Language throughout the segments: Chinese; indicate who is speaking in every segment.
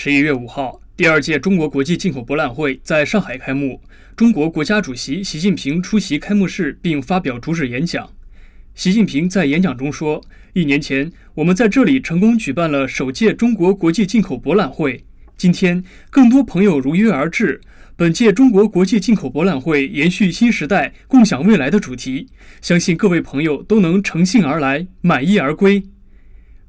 Speaker 1: 十一月五号，第二届中国国际进口博览会在上海开幕。中国国家主席习近平出席开幕式并发表主旨演讲。习近平在演讲中说：“一年前，我们在这里成功举办了首届中国国际进口博览会。今天，更多朋友如约而至。本届中国国际进口博览会延续‘新时代，共享未来’的主题，相信各位朋友都能乘兴而来，满意而归。”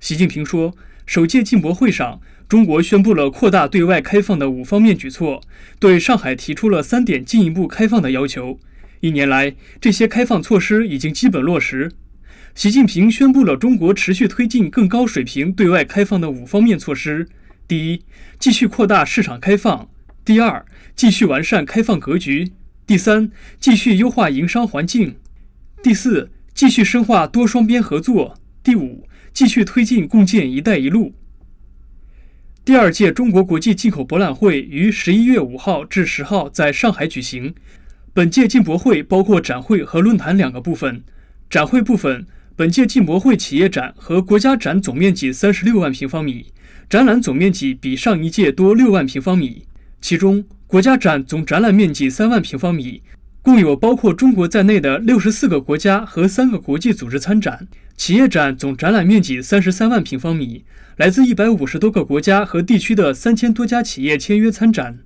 Speaker 1: 习近平说。首届进博会上，中国宣布了扩大对外开放的五方面举措，对上海提出了三点进一步开放的要求。一年来，这些开放措施已经基本落实。习近平宣布了中国持续推进更高水平对外开放的五方面措施：第一，继续扩大市场开放；第二，继续完善开放格局；第三，继续优化营商环境；第四，继续深化多双边合作；第五。继续推进共建“一带一路”。第二届中国国际进口博览会于十一月五号至十号在上海举行。本届进博会包括展会和论坛两个部分。展会部分，本届进博会企业展和国家展总面积三十六万平方米，展览总面积比上一届多六万平方米，其中国家展总展览面积三万平方米。共有包括中国在内的六十四个国家和三个国际组织参展，企业展总展览面积三十三万平方米，来自一百五十多个国家和地区的三千多家企业签约参展。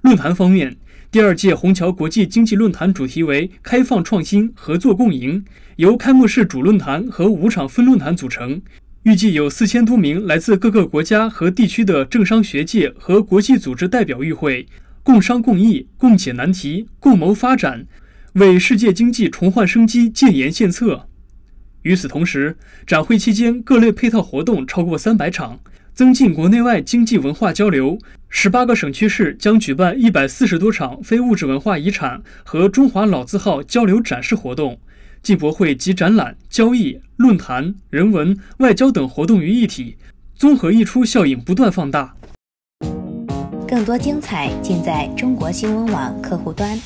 Speaker 1: 论坛方面，第二届虹桥国际经济论坛主题为“开放创新，合作共赢”，由开幕式主论坛和五场分论坛组成，预计有四千多名来自各个国家和地区的政商学界和国际组织代表与会。共商共议、共解难题、共谋发展，为世界经济重焕生机建言献策。与此同时，展会期间各类配套活动超过三百场，增进国内外经济文化交流。十八个省区市将举办一百四十多场非物质文化遗产和中华老字号交流展示活动。进博会集展览、交易、论坛、人文、外交等活动于一体，综合溢出效应不断放大。更多精彩尽在中国新闻网客户端。